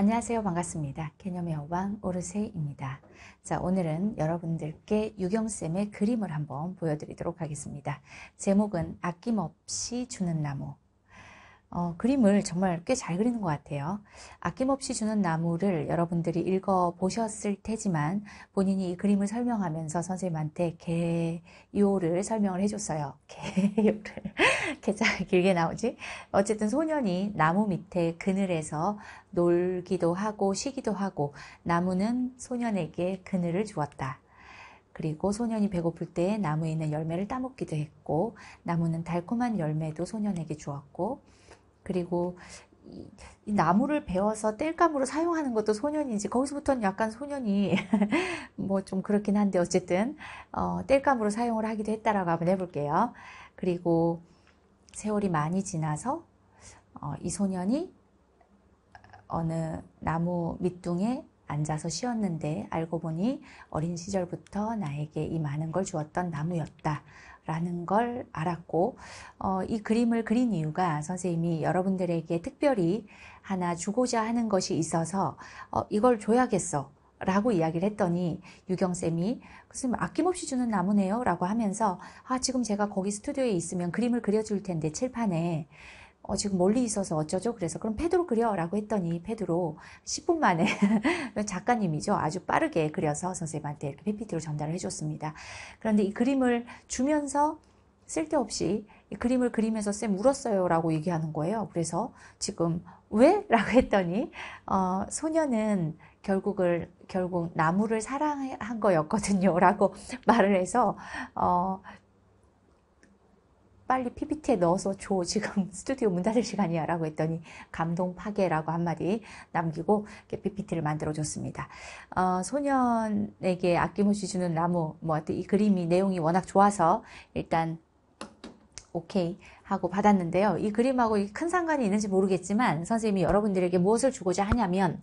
안녕하세요. 반갑습니다. 개념의 여왕 오르세입니다. 자, 오늘은 여러분들께 유경쌤의 그림을 한번 보여드리도록 하겠습니다. 제목은 아낌없이 주는 나무, 어, 그림을 정말 꽤 잘 그리는 것 같아요. 아낌없이 주는 나무를 여러분들이 읽어 보셨을 테지만 본인이 이 그림을 설명하면서 선생님한테 개요를 설명을 해줬어요. 개요를. 개자 길게 나오지? 어쨌든 소년이 나무 밑에 그늘에서 놀기도 하고 쉬기도 하고 나무는 소년에게 그늘을 주었다. 그리고 소년이 배고플 때 나무에 있는 열매를 따먹기도 했고 나무는 달콤한 열매도 소년에게 주었고 그리고 이 나무를 베어서 땔감으로 사용하는 것도 소년인지 거기서부터는 약간 소년이 뭐 좀 그렇긴 한데 어쨌든 어, 땔감으로 사용을 하기도 했다라고 한번 해볼게요. 그리고 세월이 많이 지나서 어, 이 소년이 어느 나무 밑둥에 앉아서 쉬었는데 알고 보니 어린 시절부터 나에게 이 많은 걸 주었던 나무였다. 라는 걸 알았고, 어, 이 그림을 그린 이유가 선생님이 여러분들에게 특별히 하나 주고자 하는 것이 있어서 어, 이걸 줘야겠어. 라고 이야기를 했더니 유경쌤이 선생님 아낌없이 주는 나무네요 라고 하면서 아 지금 제가 거기 스튜디오에 있으면 그림을 그려줄 텐데 칠판에 어, 지금 멀리 있어서 어쩌죠? 그래서 그럼 패드로 그려라고 했더니 패드로 10분 만에 작가님이죠. 아주 빠르게 그려서 선생님한테 이렇게 PPT로 전달을 해줬습니다. 그런데 이 그림을 주면서 쓸데없이 이 그림을 그리면서 쌤 울었어요 라고 얘기하는 거예요. 그래서 지금 왜? 라고 했더니 어, 소녀는 결국을 결국 나무를 사랑한 거였거든요 라고 말을 해서 어, 빨리 PPT에 넣어서 줘. 지금 스튜디오 문 닫을 시간이야. 라고 했더니 감동 파괴라고 한마디 남기고 PPT를 만들어줬습니다. 어, 소년에게 아낌없이 주는 나무, 뭐, 이 그림이 내용이 워낙 좋아서 일단 오케이 하고 받았는데요. 이 그림하고 큰 상관이 있는지 모르겠지만 선생님이 여러분들에게 무엇을 주고자 하냐면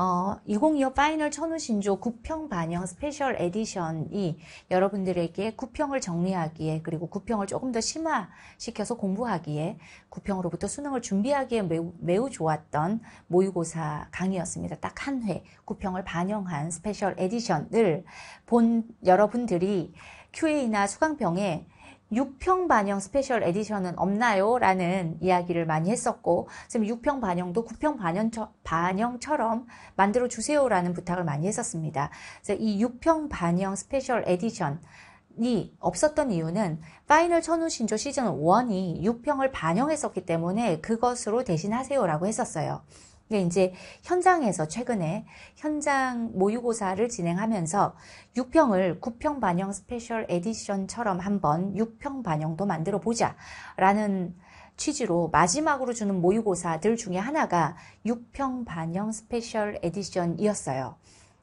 어, 2025 파이널 천우신조 9평 반영 스페셜 에디션이 여러분들에게 9평을 정리하기에 그리고 9평을 조금 더 심화시켜서 공부하기에 9평으로부터 수능을 준비하기에 매우, 매우 좋았던 모의고사 강의였습니다. 딱 한회 9평을 반영한 스페셜 에디션을 본 여러분들이 QA나 수강평에 6평 반영 스페셜 에디션은 없나요? 라는 이야기를 많이 했었고 지금 6평 반영도 9평 반영, 처럼 만들어 주세요라는 부탁을 많이 했었습니다. 그래서 이 6평 반영 스페셜 에디션이 없었던 이유는 파이널 천우 신조 시즌 1이 6평을 반영했었기 때문에 그것으로 대신하세요라고 했었어요. 그러니까 이제 현장에서 최근에 현장 모의고사를 진행하면서 6평을 9평 반영 스페셜 에디션처럼 한번 6평 반영도 만들어 보자 라는 취지로 마지막으로 주는 모의고사들 중에 하나가 6평 반영 스페셜 에디션이었어요.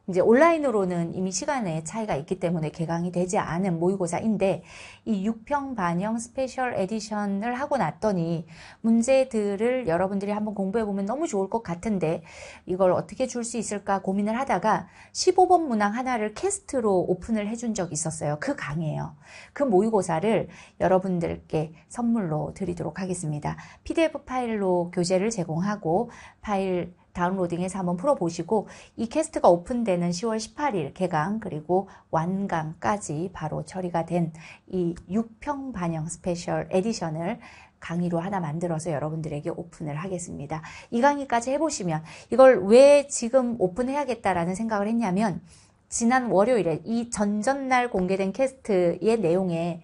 이제 온라인으로는 이미 시간에 차이가 있기 때문에 개강이 되지 않은 모의고사인데 이 6평 반영 스페셜 에디션을 하고 났더니 문제들을 여러분들이 한번 공부해보면 너무 좋을 것 같은데 이걸 어떻게 줄 수 있을까 고민을 하다가 15번 문항 하나를 캐스트로 오픈을 해준 적이 있었어요. 그강의에요그 모의고사를 여러분들께 선물로 드리도록 하겠습니다. PDF 파일로 교재를 제공하고 파일 다운로딩해서 한번 풀어보시고 이 캐스트가 오픈되는 10월 18일 개강 그리고 완강까지 바로 처리가 된 이 6평 반영 스페셜 에디션을 강의로 하나 만들어서 여러분들에게 오픈을 하겠습니다. 이 강의까지 해보시면 이걸 왜 지금 오픈해야겠다라는 생각을 했냐면 지난 월요일에 이 전전날 공개된 캐스트의 내용에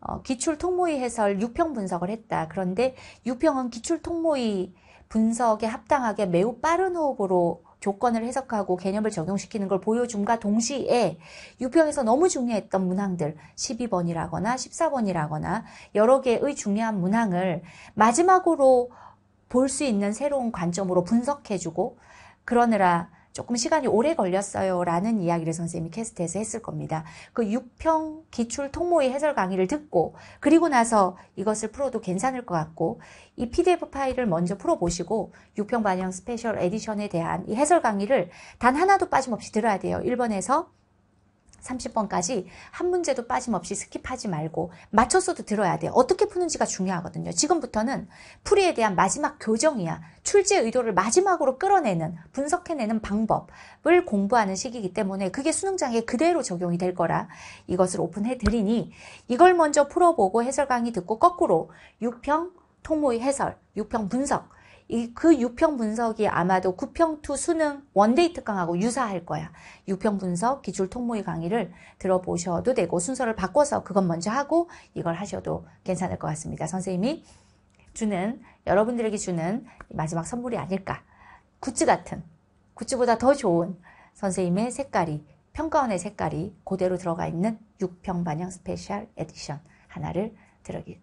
어, 기출 통모의 해설 6평 분석을 했다. 그런데 6평은 기출 통모의 분석에 합당하게 매우 빠른 호흡으로 조건을 해석하고 개념을 적용시키는 걸 보여줌과 동시에 6평에서 너무 중요했던 문항들 12번이라거나 14번이라거나 여러 개의 중요한 문항을 마지막으로 볼 수 있는 새로운 관점으로 분석해주고 그러느라 조금 시간이 오래 걸렸어요. 라는 이야기를 선생님이 캐스트에서 했을 겁니다. 그 6평 기출 통모의 해설 강의를 듣고, 그리고 나서 이것을 풀어도 괜찮을 것 같고, 이 PDF 파일을 먼저 풀어보시고, 6평 반영 스페셜 에디션에 대한 이 해설 강의를 단 하나도 빠짐없이 들어야 돼요. 1번에서 30번까지 한 문제도 빠짐없이 스킵하지 말고 맞춰서도 들어야 돼요. 어떻게 푸는지가 중요하거든요. 지금부터는 풀이에 대한 마지막 교정이야. 출제 의도를 마지막으로 끌어내는, 분석해내는 방법을 공부하는 시기이기 때문에 그게 수능장에 그대로 적용이 될 거라 이것을 오픈해드리니 이걸 먼저 풀어보고 해설 강의 듣고 거꾸로 6평 통모의 해설, 6평 분석, 이, 그 6평 분석이 아마도 9평2 수능 원데이 특강하고 유사할 거야. 6평 분석 기출 통모의 강의를 들어보셔도 되고 순서를 바꿔서 그것 먼저 하고 이걸 하셔도 괜찮을 것 같습니다. 선생님이 주는 여러분들에게 주는 마지막 선물이 아닐까. 굿즈 같은 굿즈보다 더 좋은 선생님의 색깔이 평가원의 색깔이 그대로 들어가 있는 6평 반영 스페셜 에디션 하나를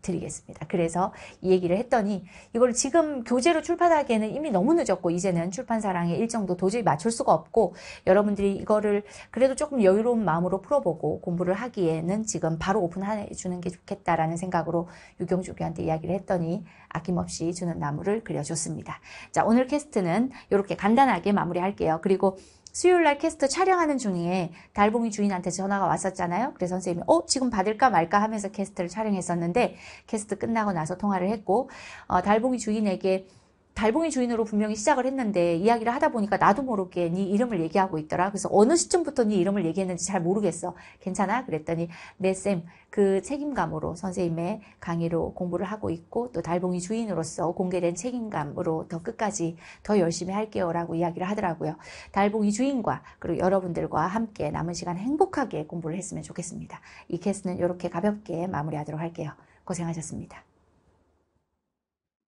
드리겠습니다. 그래서 이 얘기를 했더니 이걸 지금 교재로 출판하기에는 이미 너무 늦었고 이제는 출판사랑의 일정도 도저히 맞출 수가 없고 여러분들이 이거를 그래도 조금 여유로운 마음으로 풀어보고 공부를 하기에는 지금 바로 오픈해 주는 게 좋겠다라는 생각으로 유경주 교한테 이야기를 했더니 아낌없이 주는 나무를 그려줬습니다. 자 오늘 캐스트는 이렇게 간단하게 마무리할게요. 그리고 수요일날 캐스트 촬영하는 중에 달봉이 주인한테 전화가 왔었잖아요. 그래서 선생님이 어 지금 받을까 말까 하면서 캐스트를 촬영했었는데 캐스트 끝나고 나서 통화를 했고 어, 달봉이 주인에게 달봉이 주인으로 분명히 시작을 했는데 이야기를 하다 보니까 나도 모르게 네 이름을 얘기하고 있더라. 그래서 어느 시점부터 네 이름을 얘기했는지 잘 모르겠어. 괜찮아? 그랬더니 내 네, 쌤, 그 책임감으로 선생님의 강의로 공부를 하고 있고 또 달봉이 주인으로서 공개된 책임감으로 더 끝까지 더 열심히 할게요 라고 이야기를 하더라고요. 달봉이 주인과 그리고 여러분들과 함께 남은 시간 행복하게 공부를 했으면 좋겠습니다. 이캐스는 이렇게 가볍게 마무리하도록 할게요. 고생하셨습니다.